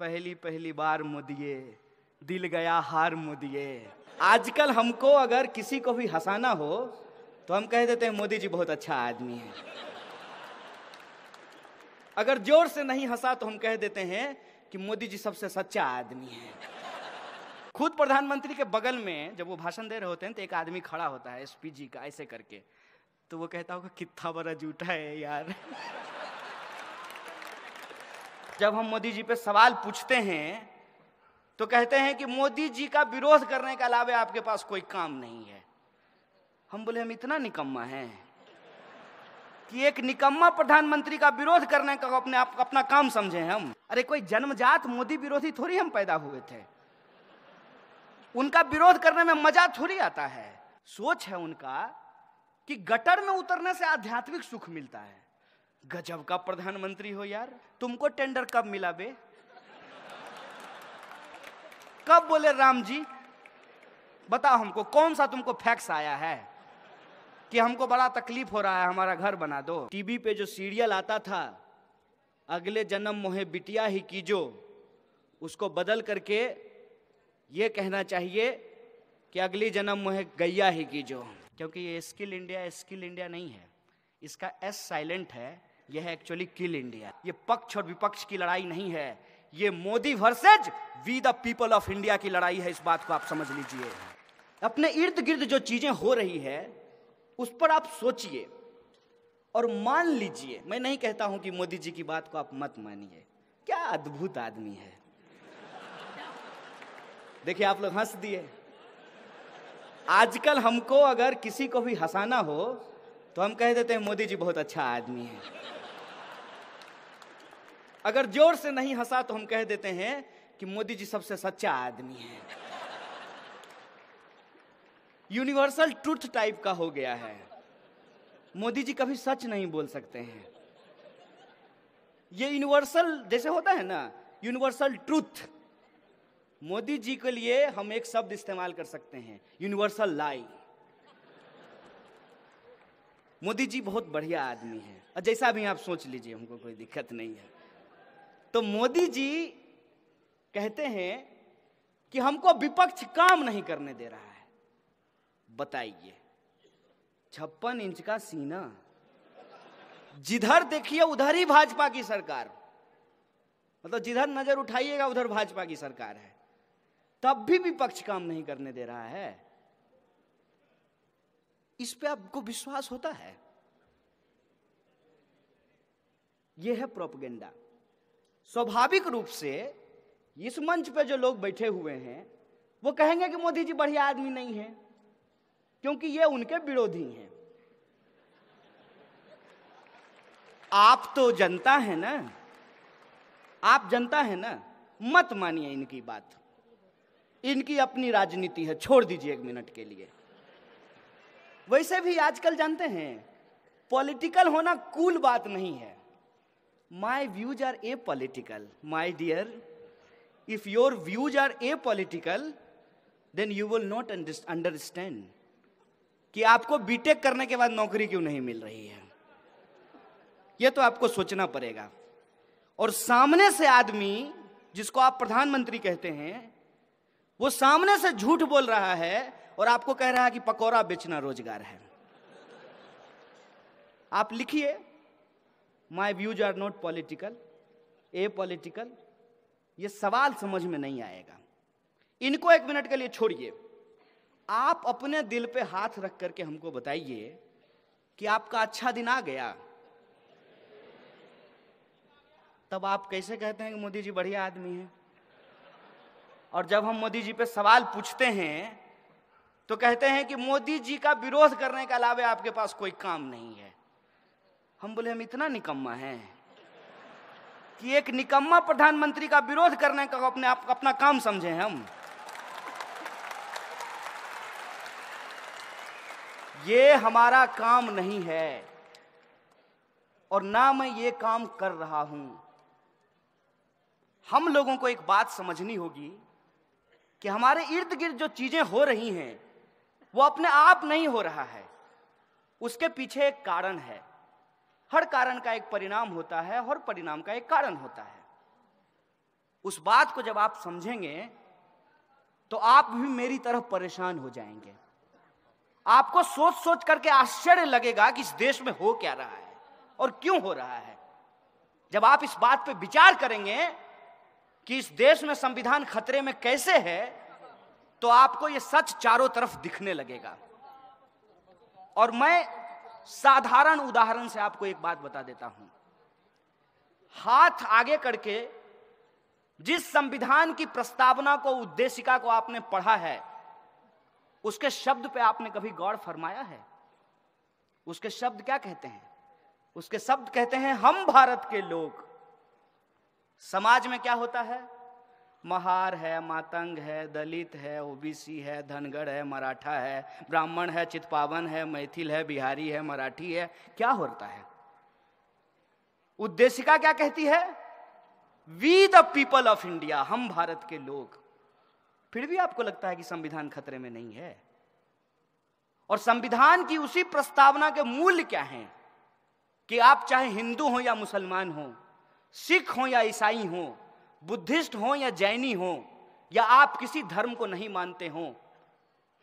पहली पहली बार मुदिए दिल गया हार मुदिए आजकल हमको अगर किसी को भी हंसाना हो तो हम कह देते हैं मोदी जी बहुत अच्छा आदमी है अगर जोर से नहीं हंसा तो हम कह देते हैं कि मोदी जी सबसे सच्चा आदमी है खुद प्रधानमंत्री के बगल में जब वो भाषण दे रहे होते हैं तो एक आदमी खड़ा होता है एसपीजी का ऐसे करके तो वो कहता होगा कितना बड़ा झूठा है यार जब हम मोदी जी पे सवाल पूछते हैं तो कहते हैं कि मोदी जी का विरोध करने के अलावा आपके पास कोई काम नहीं है हम बोले हम इतना निकम्मा हैं कि एक निकम्मा प्रधानमंत्री का विरोध करने का अपने आप अपना काम समझे हम अरे कोई जन्मजात मोदी विरोधी थोड़ी हम पैदा हुए थे उनका विरोध करने में मजा थोड़ी आता है सोच है उनका कि गटर में उतरने से आध्यात्मिक सुख मिलता है गजब का प्रधानमंत्री हो यार तुमको टेंडर कब मिला बे कब बोले राम जी बताओ हमको कौन सा तुमको फैक्स आया है कि हमको बड़ा तकलीफ हो रहा है हमारा घर बना दो टीवी पे जो सीरियल आता था अगले जन्म मोहे बिटिया ही की जो उसको बदल करके ये कहना चाहिए कि अगली जन्म मोहे गैया ही की जो क्योंकि ये स्किल इंडिया स्किल इंडिया नहीं है इसका एस साइलेंट है यह है एक्चुअली किल इंडिया ये पक्ष और विपक्ष की लड़ाई नहीं है ये Modi versus we the people of India की लड़ाई है इस बात को आप समझ लीजिए अपने इर्द गिर्द जो चीजें हो रही है उस पर आप सोचिए और मान लीजिए मैं नहीं कहता हूं कि मोदी जी की बात को आप मत मानिए क्या अद्भुत आदमी है देखिए आप लोग हंस दिए आजकल हमको अगर किसी को भी हंसाना हो तो हम कह देते हैं मोदी जी बहुत अच्छा आदमी है अगर जोर से नहीं हंसा तो हम कह देते हैं कि मोदी जी सबसे सच्चा आदमी है यूनिवर्सल ट्रूथ टाइप का हो गया है मोदी जी कभी सच नहीं बोल सकते हैं ये यूनिवर्सल जैसे होता है ना यूनिवर्सल ट्रूथ मोदी जी के लिए हम एक शब्द इस्तेमाल कर सकते हैं यूनिवर्सल लाई मोदी जी बहुत बढ़िया आदमी है और जैसा भी आप सोच लीजिए हमको कोई दिक्कत नहीं है तो मोदी जी कहते हैं कि हमको विपक्ष काम नहीं करने दे रहा है बताइए छप्पन इंच का सीना जिधर देखिए उधर ही भाजपा की सरकार मतलब जिधर नजर उठाइएगा उधर भाजपा की सरकार है तब भी विपक्ष काम नहीं करने दे रहा है इस पे आपको विश्वास होता है यह है प्रोपगेंडा स्वाभाविक रूप से इस मंच पे जो लोग बैठे हुए हैं वो कहेंगे कि मोदी जी बढ़िया आदमी नहीं है क्योंकि ये उनके विरोधी हैं आप तो जनता है ना आप जनता है ना मत मानिए इनकी बात इनकी अपनी राजनीति है छोड़ दीजिए एक मिनट के लिए वैसे भी आजकल जानते हैं पॉलिटिकल होना कूल बात नहीं है my views are apolitical my dear if your views are apolitical then you will not understand कि आपको बीटेक करने के बाद नौकरी क्यों नहीं मिल रही है यह तो आपको सोचना पड़ेगा और सामने से आदमी जिसको आप प्रधानमंत्री कहते हैं वो सामने से झूठ बोल रहा है और आपको कह रहा है कि पकौड़ा बेचना रोजगार है आप लिखिए my views are not political apolitical ये सवाल समझ में नहीं आएगा इनको एक मिनट के लिए छोड़िए आप अपने दिल पे हाथ रख करके हमको बताइए कि आपका अच्छा दिन आ गया तब आप कैसे कहते हैं कि मोदी जी बढ़िया आदमी है और जब हम मोदी जी पे सवाल पूछते हैं तो कहते हैं कि मोदी जी का विरोध करने के अलावा आपके पास कोई काम नहीं है हम बोले हम इतना निकम्मा हैं कि एक निकम्मा प्रधानमंत्री का विरोध करने का अपने आप अपना काम समझे हम ये हमारा काम नहीं है और ना मैं ये काम कर रहा हूं हम लोगों को एक बात समझनी होगी कि हमारे इर्द गिर्द जो चीजें हो रही हैं वो अपने आप नहीं हो रहा है उसके पीछे एक कारण है हर कारण का एक परिणाम होता है हर परिणाम का एक कारण होता है उस बात को जब आप समझेंगे तो आप भी मेरी तरह परेशान हो जाएंगे आपको सोच सोच करके आश्चर्य लगेगा कि इस देश में हो क्या रहा है और क्यों हो रहा है जब आप इस बात पर विचार करेंगे कि इस देश में संविधान खतरे में कैसे है तो आपको यह सच चारों तरफ दिखने लगेगा और मैं साधारण उदाहरण से आपको एक बात बता देता हूं हाथ आगे करके जिस संविधान की प्रस्तावना को उद्देशिका को आपने पढ़ा है उसके शब्द पे आपने कभी गौर फरमाया है उसके शब्द क्या कहते हैं उसके शब्द कहते हैं हम भारत के लोग समाज में क्या होता है महार है मातंग है दलित है ओबीसी है धनगढ़ है मराठा है ब्राह्मण है चितपावन है मैथिल है बिहारी है मराठी है क्या होता है उद्देशिका क्या कहती है we the people of India हम भारत के लोग फिर भी आपको लगता है कि संविधान खतरे में नहीं है और संविधान की उसी प्रस्तावना के मूल क्या हैं कि आप चाहे हिंदू हो या मुसलमान हो सिख हो या ईसाई हो बुद्धिस्ट हो या जैनी हो या आप किसी धर्म को नहीं मानते हो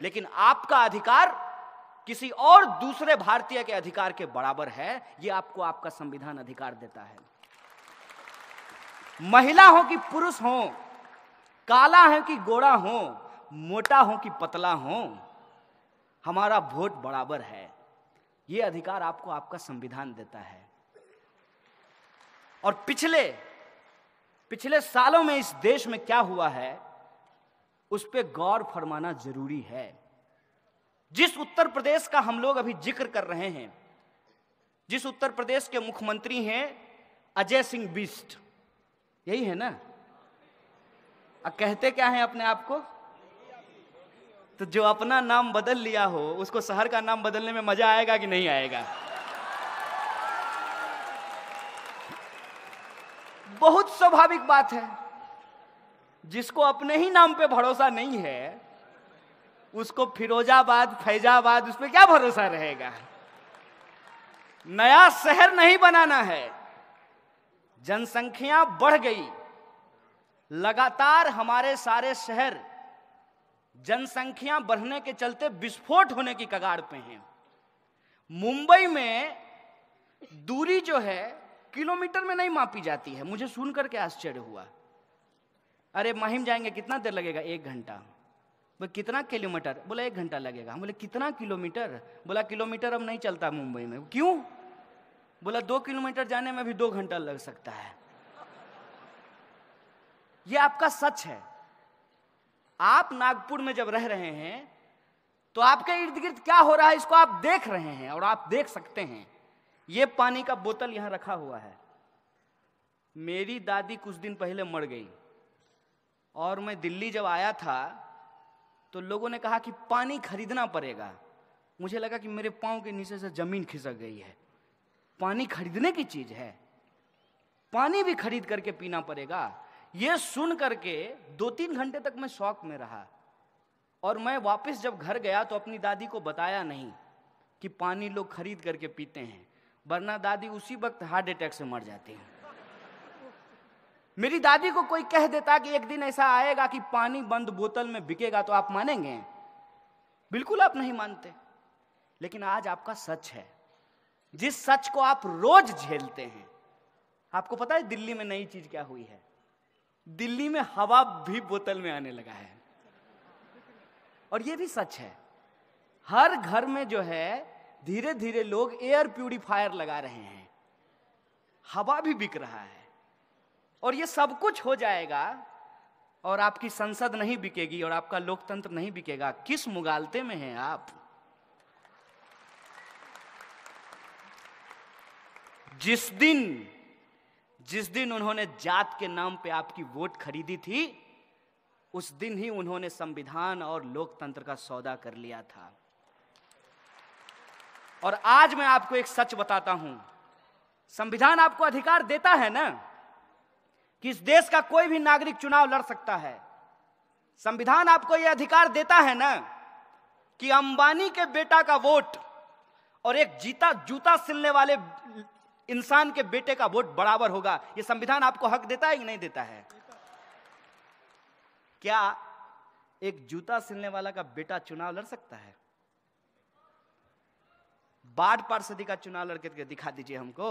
लेकिन आपका अधिकार किसी और दूसरे भारतीय के अधिकार के बराबर है यह आपको आपका संविधान अधिकार देता है महिला हो कि पुरुष हो काला है कि गोरा हो मोटा हो कि पतला हो हमारा वोट बराबर है यह अधिकार आपको आपका संविधान देता है और पिछले पिछले सालों में इस देश में क्या हुआ है उस पर गौर फरमाना जरूरी है जिस उत्तर प्रदेश का हम लोग अभी जिक्र कर रहे हैं जिस उत्तर प्रदेश के मुख्यमंत्री हैं अजय सिंह बिस्ट यही है ना अब कहते क्या हैं अपने आप को तो जो अपना नाम बदल लिया हो उसको शहर का नाम बदलने में मजा आएगा कि नहीं आएगा बहुत स्वाभाविक बात है जिसको अपने ही नाम पे भरोसा नहीं है उसको फिरोजाबाद फैजाबाद पर क्या भरोसा रहेगा नया शहर नहीं बनाना है जनसंख्या बढ़ गई लगातार हमारे सारे शहर जनसंख्या बढ़ने के चलते विस्फोट होने की कगार पे हैं मुंबई में दूरी जो है किलोमीटर में नहीं मापी जाती है मुझे सुन करके आश्चर्य हुआ अरे माहिम जाएंगे कितना देर लगेगा एक घंटा बोले कितना किलोमीटर बोला एक घंटा लगेगा हम बोले कितना किलोमीटर बोला किलोमीटर अब नहीं चलता मुंबई में क्यों बोला दो किलोमीटर जाने में भी दो घंटा लग सकता है यह आपका सच है आप नागपुर में जब रह रहे हैं तो आपके इर्द गिर्द क्या हो रहा है इसको आप देख रहे हैं और आप देख सकते हैं ये पानी का बोतल यहाँ रखा हुआ है मेरी दादी कुछ दिन पहले मर गई और मैं दिल्ली जब आया था तो लोगों ने कहा कि पानी खरीदना पड़ेगा मुझे लगा कि मेरे पाँव के नीचे से जमीन खिसक गई है पानी खरीदने की चीज है पानी भी खरीद करके पीना पड़ेगा ये सुन करके दो तीन घंटे तक मैं शौक में रहा और मैं वापस जब घर गया तो अपनी दादी को बताया नहीं कि पानी लोग खरीद करके पीते हैं वरना दादी उसी वक्त हार्ट अटैक से मर जाती है मेरी दादी को कोई कह देता कि एक दिन ऐसा आएगा कि पानी बंद बोतल में बिकेगा तो आप मानेंगे बिल्कुल आप नहीं मानते लेकिन आज आपका सच है जिस सच को आप रोज झेलते हैं आपको पता है दिल्ली में नई चीज क्या हुई है दिल्ली में हवा भी बोतल में आने लगा है और यह भी सच है हर घर में जो है धीरे धीरे लोग एयर प्यूरिफायर लगा रहे हैं हवा भी बिक रहा है और ये सब कुछ हो जाएगा और आपकी संसद नहीं बिकेगी और आपका लोकतंत्र नहीं बिकेगा किस मुगालते में हैं आप जिस दिन जिस दिन उन्होंने जात के नाम पे आपकी वोट खरीदी थी उस दिन ही उन्होंने संविधान और लोकतंत्र का सौदा कर लिया था और आज मैं आपको एक सच बताता हूं संविधान आपको अधिकार देता है ना कि इस देश का कोई भी नागरिक चुनाव लड़ सकता है संविधान आपको यह अधिकार देता है ना कि अंबानी के बेटा का वोट और एक जीता जूता सिलने वाले इंसान के बेटे का वोट बराबर होगा यह संविधान आपको हक देता है कि नहीं देता है क्या एक जूता सिलने वाला का बेटा चुनाव लड़ सकता है वार्ड पार्षद का चुनाव लड़के के दिखा दीजिए हमको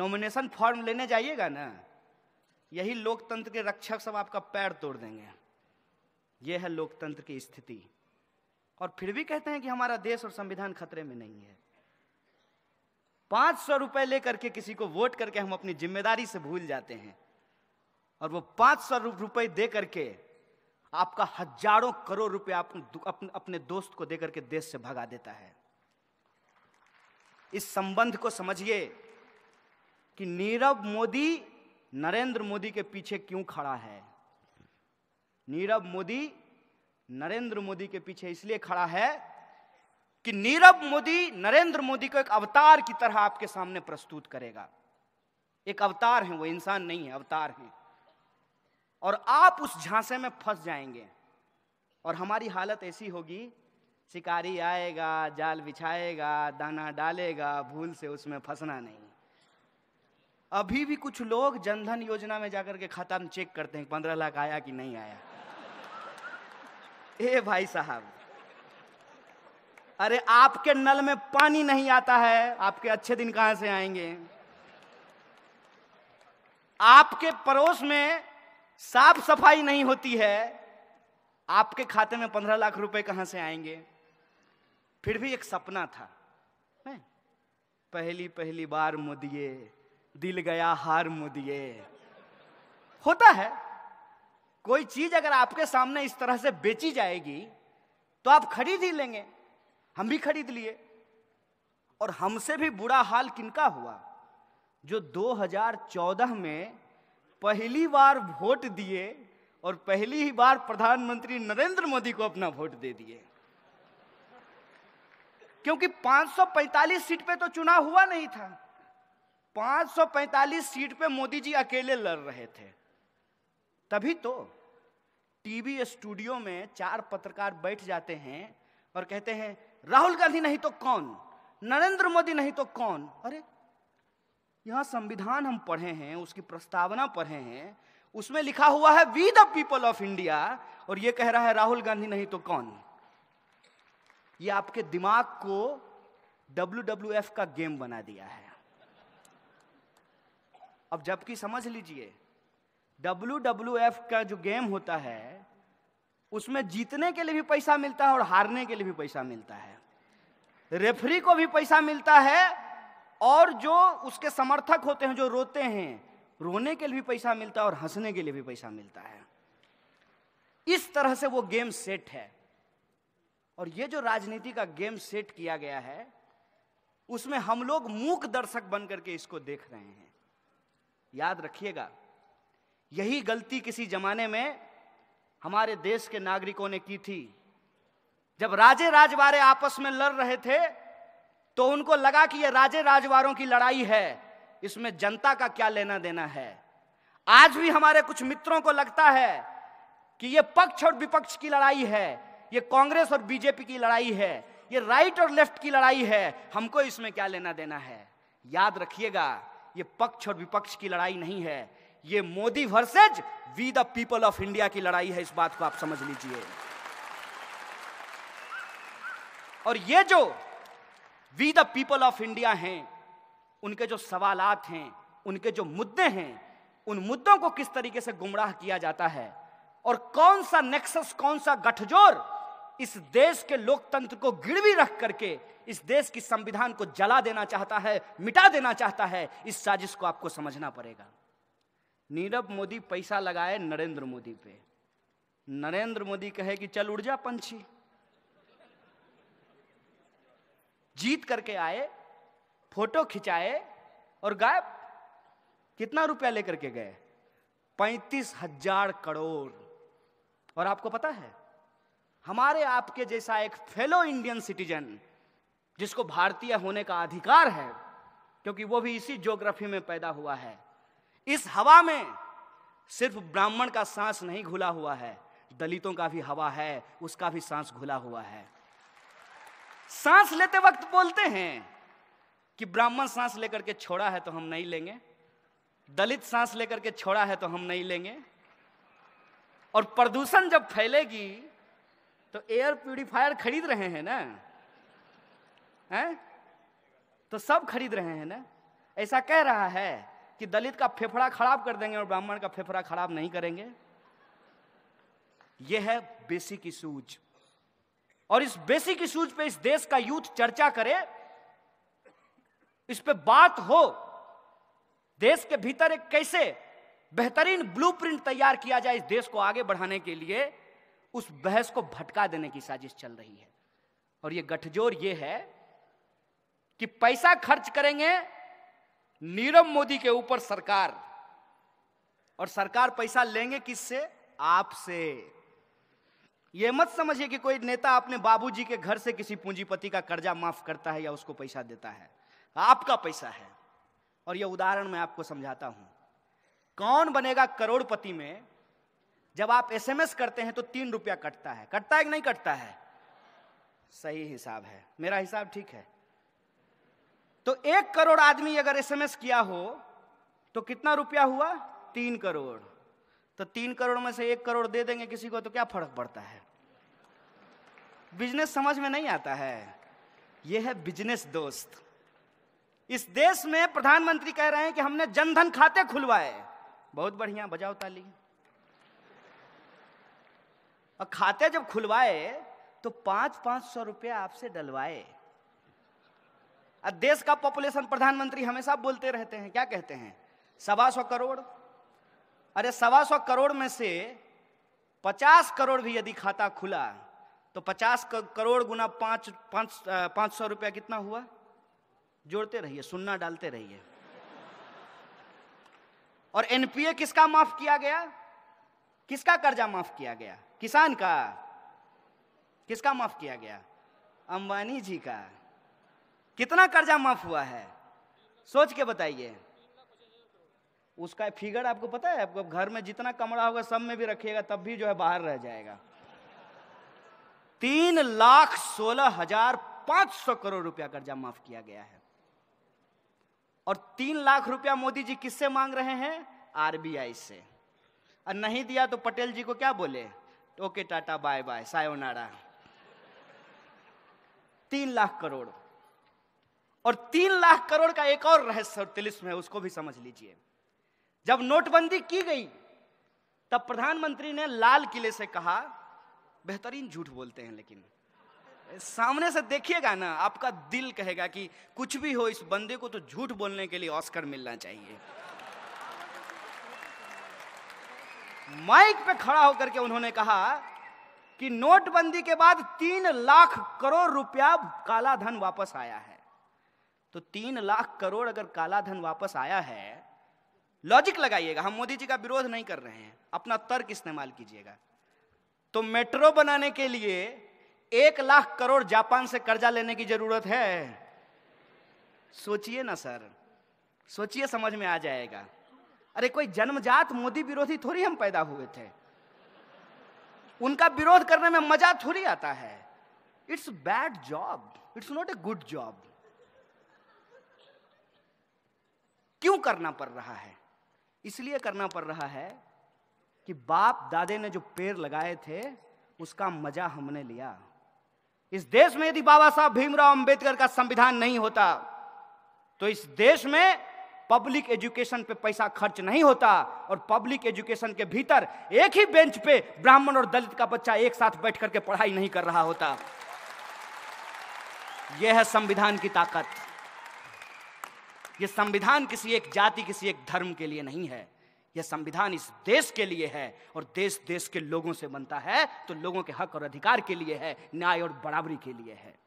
नॉमिनेशन फॉर्म लेने जाइएगा ना यही लोकतंत्र के रक्षक सब आपका पैर तोड़ देंगे यह है लोकतंत्र की स्थिति और फिर भी कहते हैं कि हमारा देश और संविधान खतरे में नहीं है पांच सौ रुपए लेकर के किसी को वोट करके हम अपनी जिम्मेदारी से भूल जाते हैं और वो पांच सौ रुपए दे करके आपका हजारों करोड़ रुपए आप अपने दोस्त को देकर के देश से भगा देता है इस संबंध को समझिए कि नीरव मोदी नरेंद्र मोदी के पीछे क्यों खड़ा है नीरव मोदी नरेंद्र मोदी के पीछे इसलिए खड़ा है कि नीरव मोदी नरेंद्र मोदी को एक अवतार की तरह आपके सामने प्रस्तुत करेगा एक अवतार है वो इंसान नहीं है अवतार है और आप उस झांसे में फंस जाएंगे और हमारी हालत ऐसी होगी शिकारी आएगा जाल बिछाएगा दाना डालेगा भूल से उसमें फंसना नहीं अभी भी कुछ लोग जनधन योजना में जाकर के खाता में चेक करते हैं पंद्रह लाख आया कि नहीं आया ए भाई साहब अरे आपके नल में पानी नहीं आता है आपके अच्छे दिन कहां से आएंगे आपके पड़ोस में साफ सफाई नहीं होती है आपके खाते में पंद्रह लाख रुपए कहां से आएंगे फिर भी एक सपना था मैं पहली पहली बार मुदिए दिल गया हार मुदिए होता है कोई चीज अगर आपके सामने इस तरह से बेची जाएगी तो आप खरीद ही लेंगे हम भी खरीद लिए और हमसे भी बुरा हाल किनका हुआ जो 2014 में पहली बार वोट दिए और पहली ही बार प्रधानमंत्री नरेंद्र मोदी को अपना वोट दे दिए क्योंकि 545 सीट पे तो चुनाव हुआ नहीं था 545 सीट पे मोदी जी अकेले लड़ रहे थे तभी तो टीवी स्टूडियो में चार पत्रकार बैठ जाते हैं और कहते हैं राहुल गांधी नहीं तो कौन नरेंद्र मोदी नहीं तो कौन अरे यहां संविधान हम पढ़े हैं उसकी प्रस्तावना पढ़े हैं उसमें लिखा हुआ है we the people of India और ये कह रहा है राहुल गांधी नहीं तो कौन ये आपके दिमाग को डब्ल्यू का गेम बना दिया है अब जबकि समझ लीजिए डब्ल्यू का जो गेम होता है उसमें जीतने के लिए भी पैसा मिलता है और हारने के लिए भी पैसा मिलता है रेफरी को भी पैसा मिलता है और जो उसके समर्थक होते हैं जो रोते हैं रोने के लिए भी पैसा मिलता है और हंसने के लिए भी पैसा मिलता है इस तरह से वो गेम सेट है और ये जो राजनीति का गेम सेट किया गया है उसमें हम लोग मूक दर्शक बन करके इसको देख रहे हैं याद रखिएगा यही गलती किसी जमाने में हमारे देश के नागरिकों ने की थी जब राजे राजवारे आपस में लड़ रहे थे तो उनको लगा कि यह राजे राजवारों की लड़ाई है इसमें जनता का क्या लेना देना है आज भी हमारे कुछ मित्रों को लगता है कि यह पक्ष और विपक्ष की लड़ाई है ये कांग्रेस और बीजेपी की लड़ाई है ये राइट और लेफ्ट की लड़ाई है हमको इसमें क्या लेना देना है याद रखिएगा ये पक्ष और विपक्ष की लड़ाई नहीं है ये Modi versus we the people of India की लड़ाई है इस बात को आप समझ लीजिए और ये जो we the people of India हैं उनके जो सवालात हैं उनके जो मुद्दे हैं उन मुद्दों को किस तरीके से गुमराह किया जाता है और कौन सा नेक्सस कौन सा गठजोड़ इस देश के लोकतंत्र को गिरवी रख करके इस देश की संविधान को जला देना चाहता है मिटा देना चाहता है इस साजिश को आपको समझना पड़ेगा नीरव मोदी पैसा लगाए नरेंद्र मोदी पे नरेंद्र मोदी कहे कि चल उड़ जा पंछी जीत करके आए फोटो खिंचाए और गायब कितना रुपया लेकर के गए पैंतीस हजार करोड़ और आपको पता है हमारे आपके जैसा एक फेलो इंडियन सिटीजन जिसको भारतीय होने का अधिकार है क्योंकि वो भी इसी ज्योग्राफी में पैदा हुआ है इस हवा में सिर्फ ब्राह्मण का सांस नहीं घुला हुआ है दलितों का भी हवा है उसका भी सांस घुला हुआ है सांस लेते वक्त बोलते हैं कि ब्राह्मण सांस लेकर के छोड़ा है तो हम नहीं लेंगे दलित सांस लेकर के छोड़ा है तो हम नहीं लेंगे और प्रदूषण जब फैलेगी तो एयर प्यूरिफायर खरीद रहे हैं ना हैं तो सब खरीद रहे हैं ना ऐसा कह रहा है कि दलित का फेफड़ा खराब कर देंगे और ब्राह्मण का फेफड़ा खराब नहीं करेंगे यह है बेसिक इशूज और इस बेसिक इशूज पे इस देश का यूथ चर्चा करे इस पे बात हो देश के भीतर एक कैसे बेहतरीन ब्लूप्रिंट तैयार किया जाए इस देश को आगे बढ़ाने के लिए उस बहस को भटका देने की साजिश चल रही है और यह गठजोर यह है कि पैसा खर्च करेंगे नीरव मोदी के ऊपर सरकार और सरकार पैसा लेंगे किससे आपसे यह मत समझिए कि कोई नेता अपने बाबूजी के घर से किसी पूंजीपति का कर्जा माफ करता है या उसको पैसा देता है आपका पैसा है और यह उदाहरण मैं आपको समझाता हूं कौन बनेगा करोड़पति में जब आप एसएमएस करते हैं तो तीन रुपया कटता है कटता है कि नहीं कटता है सही हिसाब है मेरा हिसाब ठीक है तो एक करोड़ आदमी अगर एसएमएस किया हो तो कितना रुपया हुआ तीन करोड़ तो तीन करोड़ में से एक करोड़ दे देंगे किसी को तो क्या फर्क पड़ता है बिजनेस समझ में नहीं आता है यह है बिजनेस दोस्त इस देश में प्रधानमंत्री कह रहे हैं कि हमने जनधन खाते खुलवाए बहुत बढ़िया बजाओ ताली और खाते जब खुलवाए तो पांच पांच सौ रुपया आपसे डलवाए देश का पॉपुलेशन प्रधानमंत्री हमेशा बोलते रहते हैं क्या कहते हैं सवा सौ करोड़ अरे सवा सौ करोड़ में से पचास करोड़ भी यदि खाता खुला तो पचास करोड़ गुना पांच पांच पांच सौ रुपया कितना हुआ जोड़ते रहिए सुनना डालते रहिए और एनपीए किसका माफ किया गया किसका कर्जा माफ किया गया किसान का किसका माफ किया गया अंबानी जी का कितना कर्जा माफ हुआ है सोच के बताइए उसका फिगर आपको पता है आपको घर में जितना कमरा होगा सब में भी रखिएगा तब भी जो है बाहर रह जाएगा तीन लाख सोलह हजार पांच सौ करोड़ रुपया कर्जा माफ किया गया है और तीन लाख रुपया मोदी जी किससे मांग रहे हैं आरबीआई से और नहीं दिया तो पटेल जी को क्या बोले okay tata bye bye sayonara तीन लाख करोड़ और तीन लाख करोड़ का एक और रहस्य तिलिस्म है उसको भी समझ लीजिए जब नोटबंदी की गई तब प्रधानमंत्री ने लाल किले से कहा बेहतरीन झूठ बोलते हैं लेकिन सामने से देखिएगा ना आपका दिल कहेगा कि कुछ भी हो इस बंदे को तो झूठ बोलने के लिए ऑस्कर मिलना चाहिए माइक पे खड़ा होकर के उन्होंने कहा कि नोटबंदी के बाद तीन लाख करोड़ रुपया काला धन वापस आया है तो तीन लाख करोड़ अगर काला धन वापस आया है लॉजिक लगाइएगा हम मोदी जी का विरोध नहीं कर रहे हैं अपना तर्क इस्तेमाल कीजिएगा तो मेट्रो बनाने के लिए एक लाख करोड़ जापान से कर्जा लेने की जरूरत है सोचिए ना सर सोचिए समझ में आ जाएगा अरे कोई जन्मजात मोदी विरोधी थोड़ी हम पैदा हुए थे उनका विरोध करने में मजा थोड़ी आता है it's bad job it's not a good job क्यों करना पड़ रहा है इसलिए करना पड़ रहा है कि बाप दादे ने जो पेड़ लगाए थे उसका मजा हमने लिया इस देश में यदि बाबा साहब भीमराव अंबेडकर का संविधान नहीं होता तो इस देश में पब्लिक एजुकेशन पे पैसा खर्च नहीं होता और पब्लिक एजुकेशन के भीतर एक ही बेंच पे ब्राह्मण और दलित का बच्चा एक साथ बैठ करके पढ़ाई नहीं कर रहा होता यह है संविधान की ताकत यह संविधान किसी एक जाति किसी एक धर्म के लिए नहीं है यह संविधान इस देश के लिए है और देश देश के लोगों से बनता है तो लोगों के हक और अधिकार के लिए है न्याय और बराबरी के लिए है